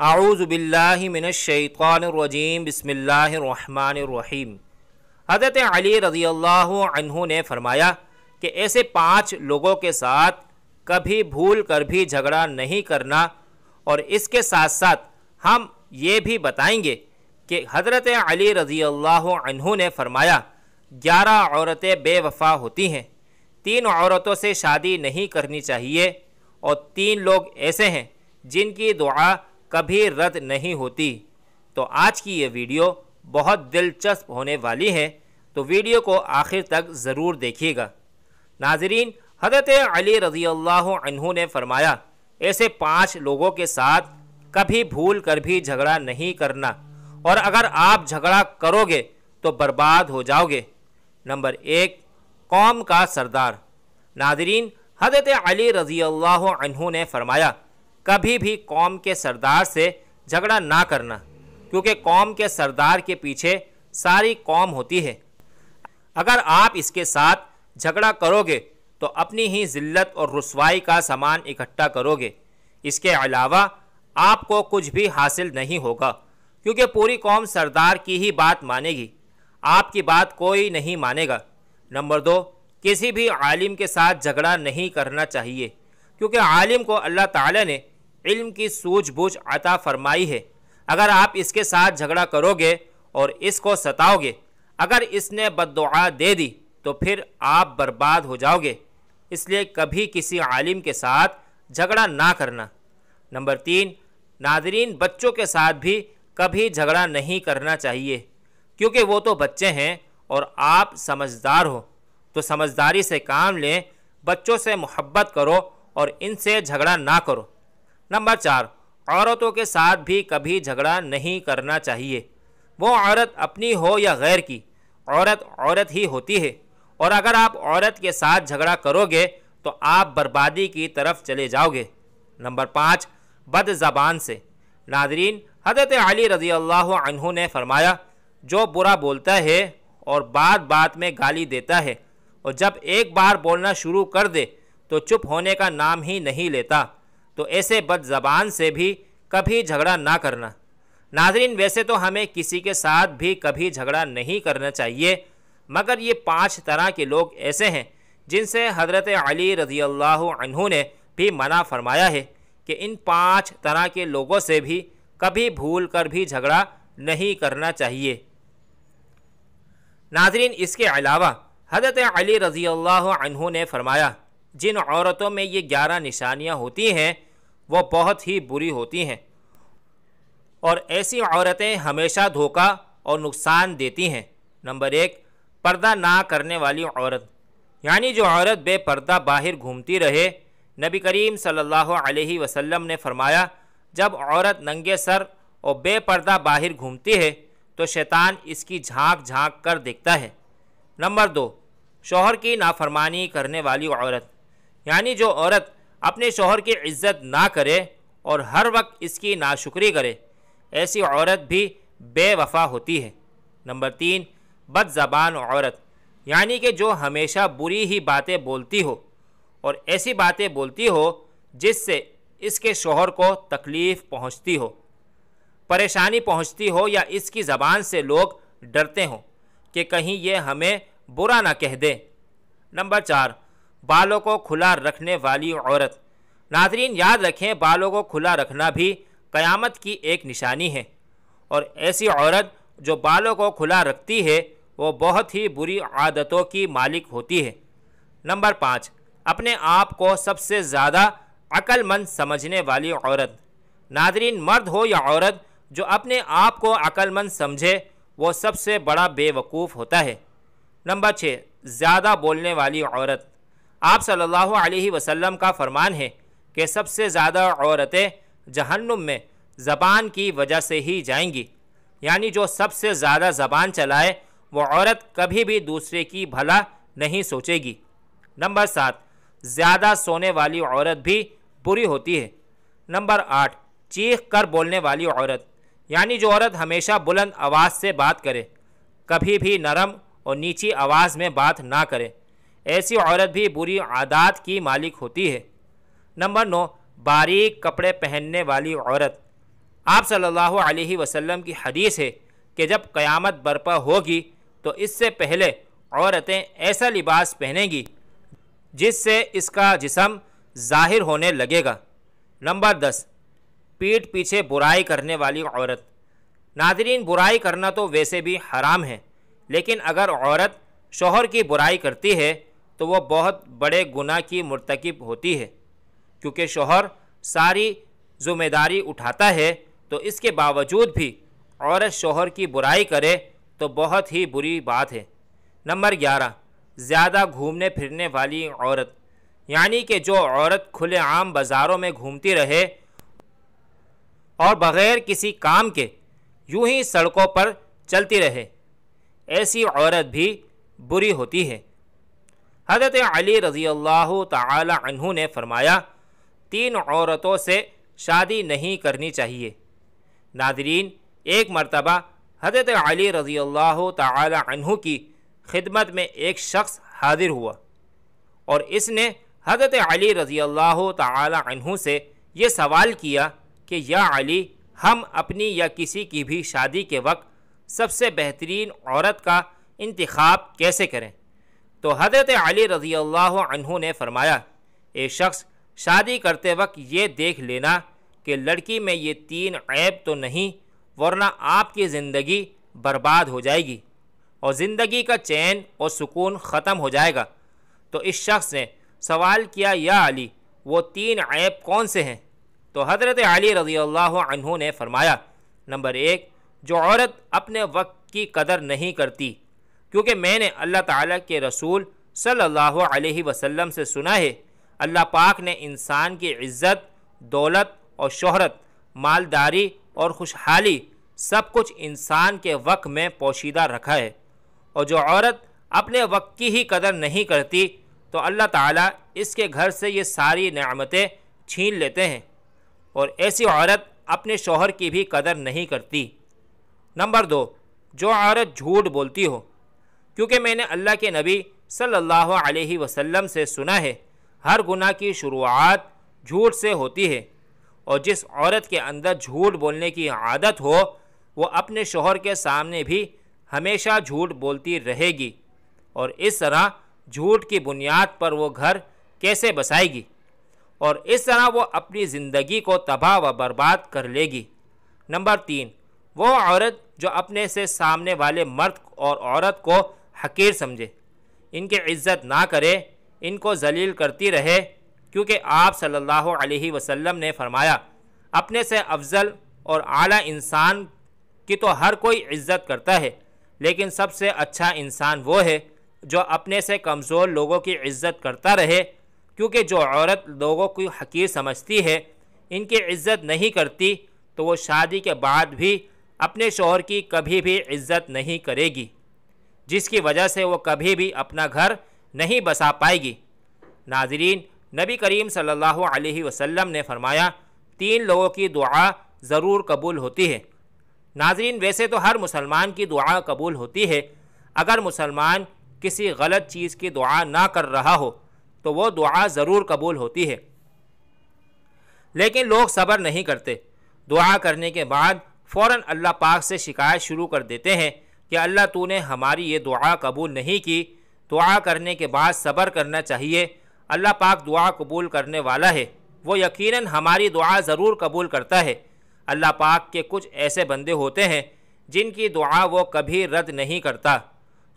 आऊज़बिल्लिमिनशैतरजीम बसमीम हज़रत अली रज़ी अल्लाह ने फरमाया कि ऐसे पाँच लोगों के साथ कभी भूल कर भी झगड़ा नहीं करना और इसके साथ साथ हम ये भी बताएंगे कि हज़रत अली रज़ी अल्लाह ने फरमाया ग्यारह औरतें बेवफा होती हैं तीन औरतों से शादी नहीं करनी चाहिए और तीन लोग ऐसे हैं जिनकी दुआ कभी रद्द नहीं होती तो आज की ये वीडियो बहुत दिलचस्प होने वाली है तो वीडियो को आखिर तक ज़रूर देखिएगा नाजरीन हजरत अली रज़ी अल्लाह ने फरमाया ऐसे पाँच लोगों के साथ कभी भूल कर भी झगड़ा नहीं करना और अगर आप झगड़ा करोगे तो बर्बाद हो जाओगे नंबर एक कौम का सरदार नाजरीन हजरत अली रज़ी अल्लाह ने फरमाया कभी भी कौम के सरदार से झगड़ा ना करना क्योंकि कौम के सरदार के पीछे सारी कौम होती है अगर आप इसके साथ झगड़ा करोगे तो अपनी ही ज़िल्लत और रसवाई का सामान इकट्ठा करोगे इसके अलावा आपको कुछ भी हासिल नहीं होगा क्योंकि पूरी कौम सरदार की ही बात मानेगी आपकी बात कोई नहीं मानेगा नंबर दो किसी भी आलिम के साथ झगड़ा नहीं करना चाहिए क्योंकि आलिम को अल्लाह ताला ने इल्म की सूझबूझ अता फरमाई है अगर आप इसके साथ झगड़ा करोगे और इसको सताओगे अगर इसने बद दे दी तो फिर आप बर्बाद हो जाओगे इसलिए कभी किसी आलिम के साथ झगड़ा ना करना नंबर तीन नादरीन बच्चों के साथ भी कभी झगड़ा नहीं करना चाहिए क्योंकि वो तो बच्चे हैं और आप समझदार हो तो समझदारी से काम लें बच्चों से मोहब्बत करो और इनसे झगड़ा ना करो नंबर चार औरतों के साथ भी कभी झगड़ा नहीं करना चाहिए वो औरत अपनी हो या गैर की औरत औरत ही होती है और अगर आप औरत के साथ झगड़ा करोगे तो आप बर्बादी की तरफ चले जाओगे नंबर पाँच बद जबान से नादरीन हजरत अली रज़ी अल्लाह ने फरमाया जो बुरा बोलता है और बात बात में गाली देता है और जब एक बार बोलना शुरू कर दे तो चुप होने का नाम ही नहीं लेता तो ऐसे बदजबान से भी कभी झगड़ा ना करना नाजरीन वैसे तो हमें किसी के साथ भी कभी झगड़ा नहीं करना चाहिए मगर ये पांच तरह के लोग ऐसे हैं जिनसे हज़रत अली रज़ी अल्लाह ने भी मना फरमाया है कि इन पांच तरह के लोगों से भी कभी भूल कर भी झगड़ा नहीं करना चाहिए नाजरीन इसके अलावा हज़रत अली रज़ी अल्लाह ने फरमाया जिन औरतों में ये ग्यारह निशानियाँ होती हैं वो बहुत ही बुरी होती हैं और ऐसी औरतें हमेशा धोखा और नुकसान देती हैं नंबर एक पर्दा ना करने वाली औरत यानी जो औरत बेपर्दा बाहर घूमती रहे नबी करीम सल्लल्लाहु अलैहि वसल्लम ने फरमाया जब औरत नंगे सर और बेपर्दा बाहर घूमती है तो शैतान इसकी झांक झांक कर देखता है नंबर दो शोहर की नाफरमानी करने वाली औरत यानी जो औरत अपने शोहर की इज्जत ना करे और हर वक्त इसकी नाशुक्री करे ऐसी औरत भी बेवफा होती है नंबर तीन ज़बान औरत यानी कि जो हमेशा बुरी ही बातें बोलती हो और ऐसी बातें बोलती हो जिससे इसके शोहर को तकलीफ़ पहुंचती हो परेशानी पहुंचती हो या इसकी ज़बान से लोग डरते हों कि कहीं ये हमें बुरा ना कह दे नंबर चार बालों को खुला रखने वाली औरत नाजरीन याद रखें बालों को खुला रखना भी क़यामत की एक निशानी है और ऐसी औरत जो बालों को खुला रखती है वो बहुत ही बुरी आदतों की मालिक होती है नंबर पाँच अपने आप को सबसे ज़्यादा अक्लमंद समझने वाली औरत नाजरीन मर्द हो या औरत जो अपने आप को अक्लमंद समझे वो सबसे बड़ा बेवकूफ़ होता है नंबर छः ज़्यादा बोलने वाली औरत आप सल्लल्लाहु अलैहि वसल्लम का फरमान है कि सबसे ज़्यादा औरतें जहन्नुम में ज़बान की वजह से ही जाएंगी यानी जो सबसे ज़्यादा ज़बान चलाए वो औरत कभी भी दूसरे की भला नहीं सोचेगी नंबर सात ज़्यादा सोने वाली औरत भी बुरी होती है नंबर आठ चीख कर बोलने वाली औरत यानी जो औरत हमेशा बुलंद आवाज़ से बात करे कभी भी नरम और नीची आवाज़ में बात ना करे ऐसी औरत भी बुरी आदात की मालिक होती है नंबर नौ बारीक कपड़े पहनने वाली औरत आप सल्लल्लाहु अलैहि वसल्लम की हदीस है कि जब क़यामत बरपा होगी तो इससे पहले औरतें ऐसा लिबास पहनेंगी जिससे इसका जिसम ज़ाहिर होने लगेगा नंबर दस पीठ पीछे बुराई करने वाली औरत नादरीन बुराई करना तो वैसे भी हराम है लेकिन अगर औरत शोहर की बुराई करती है तो वह बहुत बड़े गुना की मरतकब होती है क्योंकि शोहर सारी ज़िम्मेदारी उठाता है तो इसके बावजूद भी औरत शोहर की बुराई करे तो बहुत ही बुरी बात है नंबर ग्यारह ज़्यादा घूमने फिरने वाली औरत यानी कि जो औरत आम बाज़ारों में घूमती रहे और बग़ैर किसी काम के यूं ही सड़कों पर चलती रहे ऐसी औरत भी बुरी होती है हज़रत अली रज़ी अल्लाह तहु ने फरमाया तीन औरतों से शादी नहीं करनी चाहिए नादरीन एक मरतबा हज़रत अली रज़ी अल्लाह तहु की खिदमत में एक शख्स हाजिर हुआ और इसने हज़रत अली रज़ी अल्लाह तहु से ये सवाल किया कि या अली हम अपनी या किसी की भी शादी के वक्त सबसे बेहतरीन औरत का इंतखब कैसे करें तो हज़रत अली रज़ी अल्लाह ने फ़रमाया एक शख्स शादी करते वक्त ये देख लेना कि लड़की में ये तीन ऐब तो नहीं वरना आपकी ज़िंदगी बर्बाद हो जाएगी और ज़िंदगी का चैन और सुकून ख़त्म हो जाएगा तो इस शख्स ने सवाल किया या अली वो तीन ऐब कौन से हैं तो हज़रत अली रज़ी अल्लाह ने फ़रमाया नंबर एक जो औरत अपने वक्त की कदर नहीं करती क्योंकि मैंने अल्लाह ताला के रसूल सल्लल्लाहु अलैहि वसल्लम से सुना है अल्लाह पाक ने इंसान की इज़्ज़त दौलत और शहरत मालदारी और खुशहाली सब कुछ इंसान के वक्त में पोशीदा रखा है और जो औरत अपने वक्त की ही कदर नहीं करती तो अल्लाह ताला इसके घर से ये सारी नमतें छीन लेते हैं और ऐसी औरत अपने शोहर की भी कदर नहीं करती नंबर दो जो औरत झूठ बोलती हो क्योंकि मैंने अल्लाह के नबी सल्लल्लाहु अलैहि वसल्लम से सुना है हर गुनाह की शुरुआत झूठ से होती है और जिस औरत के अंदर झूठ बोलने की आदत हो वो अपने शोहर के सामने भी हमेशा झूठ बोलती रहेगी और इस तरह झूठ की बुनियाद पर वो घर कैसे बसाएगी और इस तरह वो अपनी ज़िंदगी को तबाह व बर्बाद कर लेगी नंबर तीन वो औरत जो अपने से सामने वाले मर्द और औरत को हकीर समझे इनकी इज़्ज़त ना करे इनको जलील करती रहे क्योंकि आप सल्लल्लाहु अलैहि वसल्लम ने फरमाया अपने से अफजल और आला इंसान की तो हर कोई इज़्ज़त करता है लेकिन सबसे अच्छा इंसान वो है जो अपने से कमज़ोर लोगों की इज़्ज़त करता रहे क्योंकि जो औरत लोगों को हकीर समझती है इनकी इज़्ज़त नहीं करती तो वो शादी के बाद भी अपने शोहर की कभी भी इज़्ज़त नहीं करेगी जिसकी वजह से वो कभी भी अपना घर नहीं बसा पाएगी नाजरीन नबी करीम सल्लल्लाहु अलैहि वसल्लम ने फरमाया तीन लोगों की दुआ ज़रूर कबूल होती है नाजरीन वैसे तो हर मुसलमान की दुआ कबूल होती है अगर मुसलमान किसी गलत चीज़ की दुआ ना कर रहा हो तो वो दुआ ज़रूर कबूल होती है लेकिन लोग सब्र नहीं करते दुआ करने के बाद फ़ौर अल्लाह पाक से शिकायत शुरू कर देते हैं कि अल्लाह तूने हमारी ये दुआ कबूल नहीं की दुआ करने के बाद सब्र करना चाहिए अल्लाह पाक दुआ कबूल करने वाला है वो यकीनन हमारी दुआ ज़रूर कबूल करता है अल्लाह पाक के कुछ ऐसे बंदे होते हैं जिनकी दुआ वो कभी रद्द नहीं करता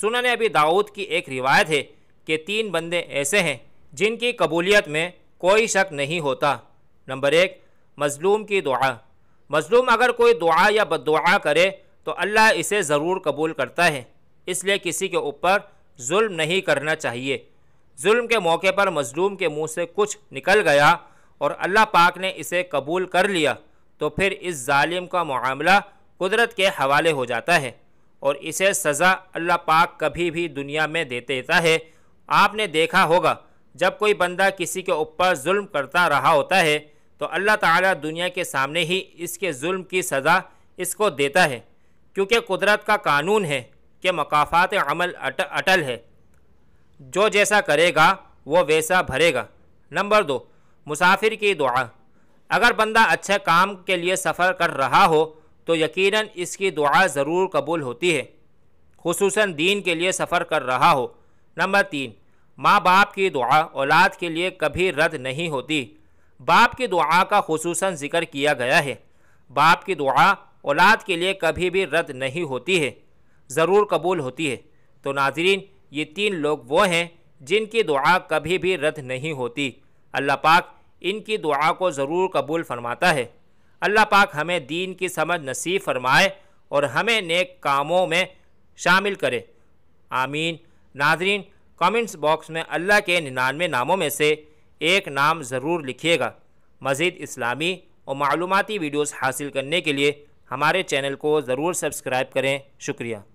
सुनन अभी दाऊद की एक रिवायत है कि तीन बंदे ऐसे हैं जिनकी कबूलियत में कोई शक नहीं होता नंबर एक मज़लूम की दुआ मज़लूम अगर कोई दुआ या बद करे तो अल्लाह इसे ज़रूर कबूल करता है इसलिए किसी के ऊपर जुल्म नहीं करना चाहिए जुल्म के मौके पर मज़लूम के मुंह से कुछ निकल गया और अल्लाह पाक ने इसे कबूल कर लिया तो फिर इस ालिम का मामला कुदरत के हवाले हो जाता है और इसे सज़ा अल्लाह पाक कभी भी दुनिया में दे देता है आपने देखा होगा जब कोई बंदा किसी के ऊपर जुल्म करता रहा होता है तो अल्लाह ताला दुनिया के सामने ही इसके जुल्म की सज़ा इसको देता है क्योंकि कुदरत का कानून है कि मकाफात अमल अट, अटल है जो जैसा करेगा वो वैसा भरेगा नंबर दो मुसाफिर की दुआ अगर बंदा अच्छे काम के लिए सफ़र कर रहा हो तो यकीनन इसकी दुआ ज़रूर कबूल होती है खसूस दीन के लिए सफ़र कर रहा हो नंबर तीन माँ बाप की दुआ औलाद के लिए कभी रद्द नहीं होती बाप की दुआ का खसूस ज़िक्र किया गया है बाप की दुआ औलाद के लिए कभी भी रद्द नहीं होती है ज़रूर कबूल होती है तो नाजरीन ये तीन लोग वो हैं जिनकी दुआ कभी भी रद्द नहीं होती अल्लाह पाक इनकी दुआ को ज़रूर कबूल फरमाता है अल्लाह पाक हमें दीन की समझ नसीब फरमाए और हमें नेक कामों में शामिल करे आमीन नाजरीन कमेंट्स बॉक्स में अल्लाह के निन्यानवे नामों में से एक नाम ज़रूर लिखिएगा मज़ीद इस्लामी और मालूमती वीडियोस हासिल करने के लिए हमारे चैनल को ज़रूर सब्सक्राइब करें शुक्रिया